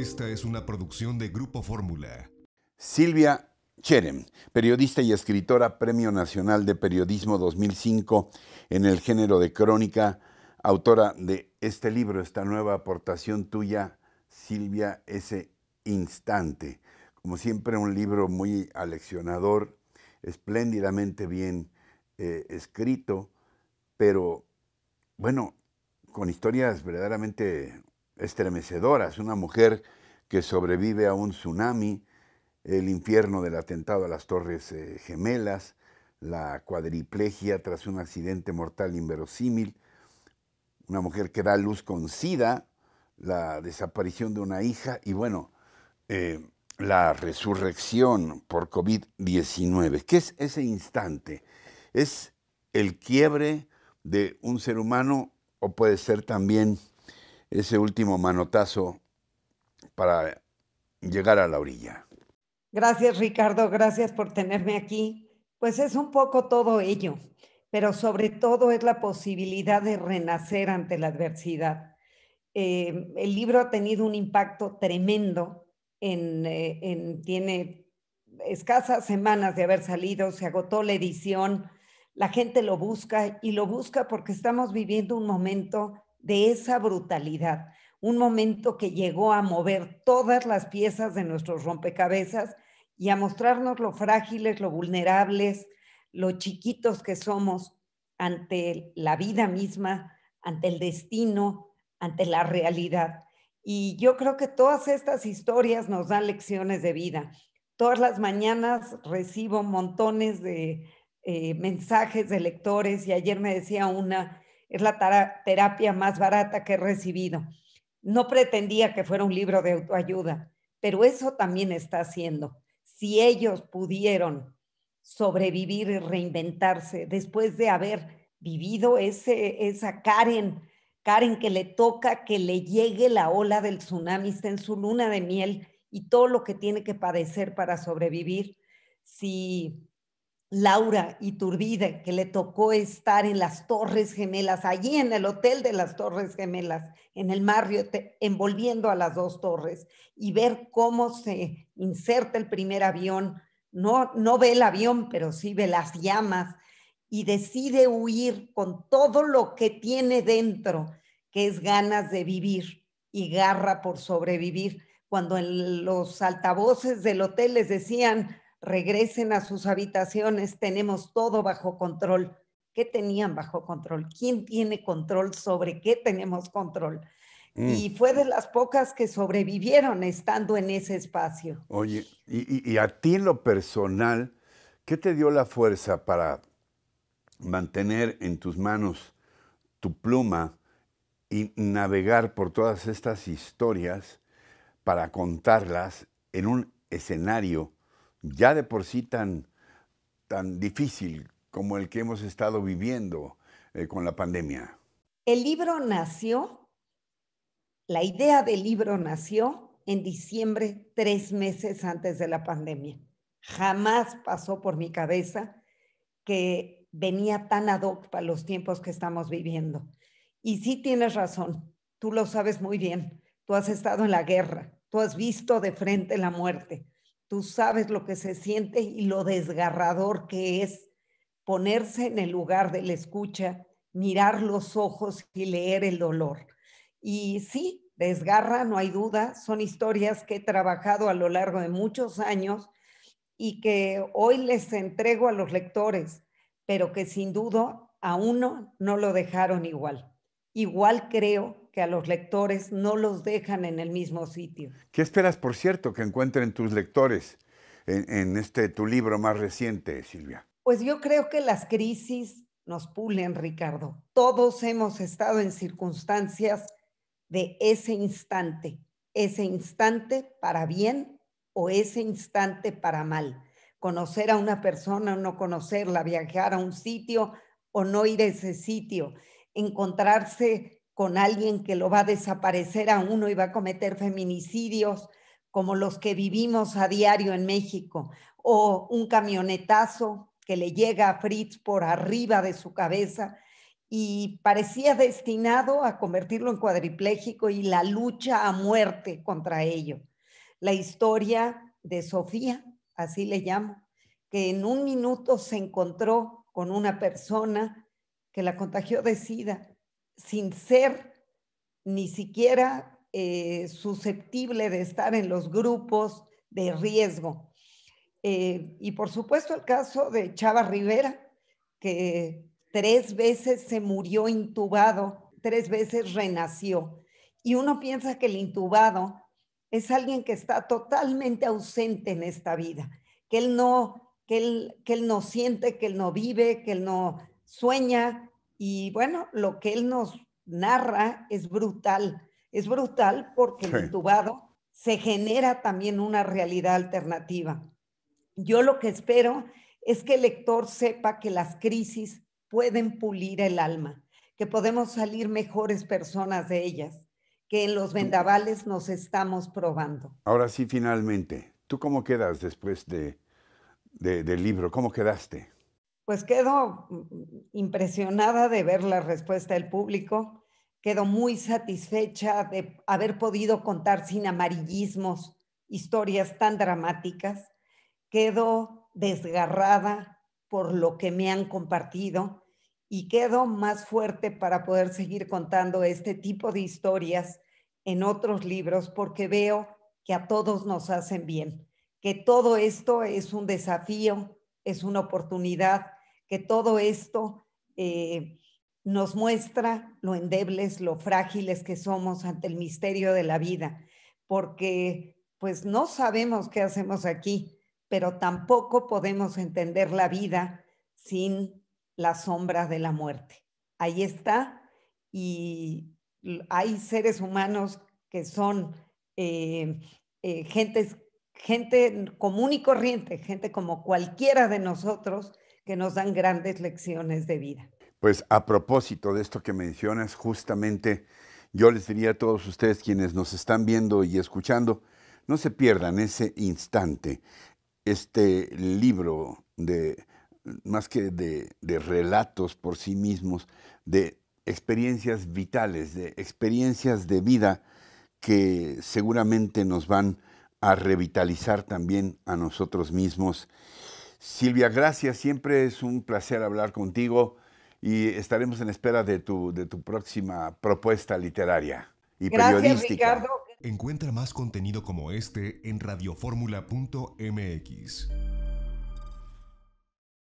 Esta es una producción de Grupo Fórmula. Silvia Cherem, periodista y escritora Premio Nacional de Periodismo 2005 en el género de crónica, autora de este libro, esta nueva aportación tuya, Silvia, ese instante. Como siempre, un libro muy aleccionador, espléndidamente bien eh, escrito, pero bueno, con historias verdaderamente estremecedoras. Una mujer que sobrevive a un tsunami, el infierno del atentado a las Torres eh, Gemelas, la cuadriplegia tras un accidente mortal inverosímil, una mujer que da luz con sida, la desaparición de una hija y bueno, eh, la resurrección por COVID-19. ¿Qué es ese instante? Es el quiebre de un ser humano o puede ser también ese último manotazo para llegar a la orilla. Gracias Ricardo, gracias por tenerme aquí. Pues es un poco todo ello, pero sobre todo es la posibilidad de renacer ante la adversidad. Eh, el libro ha tenido un impacto tremendo, eh, en, tiene escasas semanas de haber salido, se agotó la edición, la gente lo busca y lo busca porque estamos viviendo un momento de esa brutalidad, un momento que llegó a mover todas las piezas de nuestros rompecabezas y a mostrarnos lo frágiles, lo vulnerables, lo chiquitos que somos ante la vida misma, ante el destino, ante la realidad. Y yo creo que todas estas historias nos dan lecciones de vida. Todas las mañanas recibo montones de eh, mensajes de lectores y ayer me decía una, es la terapia más barata que he recibido. No pretendía que fuera un libro de autoayuda, pero eso también está haciendo. Si ellos pudieron sobrevivir y reinventarse después de haber vivido ese, esa Karen, Karen que le toca que le llegue la ola del tsunami, está en su luna de miel y todo lo que tiene que padecer para sobrevivir, si Laura Iturbide, que le tocó estar en las Torres Gemelas, allí en el Hotel de las Torres Gemelas, en el Marriott, envolviendo a las dos torres y ver cómo se inserta el primer avión. No, no ve el avión, pero sí ve las llamas y decide huir con todo lo que tiene dentro, que es ganas de vivir y garra por sobrevivir. Cuando en los altavoces del hotel les decían, regresen a sus habitaciones, tenemos todo bajo control. ¿Qué tenían bajo control? ¿Quién tiene control sobre qué tenemos control? Mm. Y fue de las pocas que sobrevivieron estando en ese espacio. Oye, y, a ti lo personal, ¿qué te dio la fuerza para mantener en tus manos tu pluma y navegar por todas estas historias para contarlas en un escenario ya de por sí tan, tan difícil como el que hemos estado viviendo eh, con la pandemia? El libro nació, la idea del libro nació en diciembre, tres meses antes de la pandemia. Jamás pasó por mi cabeza que venía tan ad hoc para los tiempos que estamos viviendo. Y sí tienes razón, tú lo sabes muy bien, tú has estado en la guerra, tú has visto de frente la muerte, tú sabes lo que se siente y lo desgarrador que es ponerse en el lugar de la escucha, mirar los ojos y leer el dolor. Y sí, desgarra, no hay duda, son historias que he trabajado a lo largo de muchos años y que hoy les entrego a los lectores, pero que sin duda a uno no lo dejaron igual. Igual creo que a los lectores no los dejan en el mismo sitio. ¿Qué esperas, por cierto, que encuentren tus lectores en, este tu libro más reciente, Silvia? Pues yo creo que las crisis nos pulen, Ricardo. Todos hemos estado en circunstancias de ese instante, ese instante para bien o ese instante para mal. Conocer a una persona o no conocerla, viajar a un sitio o no ir a ese sitio, encontrarse con alguien que lo va a desaparecer a uno y va a cometer feminicidios como los que vivimos a diario en México, o un camionetazo que le llega a Fritz por arriba de su cabeza y parecía destinado a convertirlo en cuadripléjico y la lucha a muerte contra ello. La historia de Sofía, así le llamo, que en un minuto se encontró con una persona que la contagió de sida sin ser ni siquiera eh, susceptible de estar en los grupos de riesgo. Eh, y por supuesto el caso de Chava Rivera, que tres veces se murió intubado, tres veces renació. Y uno piensa que el intubado es alguien que está totalmente ausente en esta vida, que él no, que él, que él no siente, que él no vive, que él no sueña, y bueno, lo que él nos narra es brutal. Es brutal porque el entubado se genera también una realidad alternativa. Yo lo que espero es que el lector sepa que las crisis pueden pulir el alma, que podemos salir mejores personas de ellas, que en los vendavales nos estamos probando. Ahora sí, finalmente, ¿tú cómo quedas después de, del libro? ¿Cómo quedaste? pues quedo mm, impresionada de ver la respuesta del público, quedo muy satisfecha de haber podido contar sin amarillismos historias tan dramáticas, quedo desgarrada por lo que me han compartido y quedo más fuerte para poder seguir contando este tipo de historias en otros libros porque veo que a todos nos hacen bien, que todo esto es un desafío, es una oportunidad que todo esto eh, nos muestra lo endebles, lo frágiles que somos ante el misterio de la vida, porque pues no sabemos qué hacemos aquí, pero tampoco podemos entender la vida sin la sombra de la muerte. Ahí está, y hay seres humanos que son eh, eh, gente común y corriente, gente como cualquiera de nosotros, que nos dan grandes lecciones de vida. Pues a propósito de esto que mencionas, justamente yo les diría a todos ustedes quienes nos están viendo y escuchando, no se pierdan ese instante, este libro de, más que de, de relatos por sí mismos, de experiencias vitales, de experiencias de vida que seguramente nos van a revitalizar también a nosotros mismos Silvia, gracias. Siempre es un placer hablar contigo y estaremos en espera de tu, de tu próxima propuesta literaria y periodística. Encuentra más contenido como este en radioformula.mx.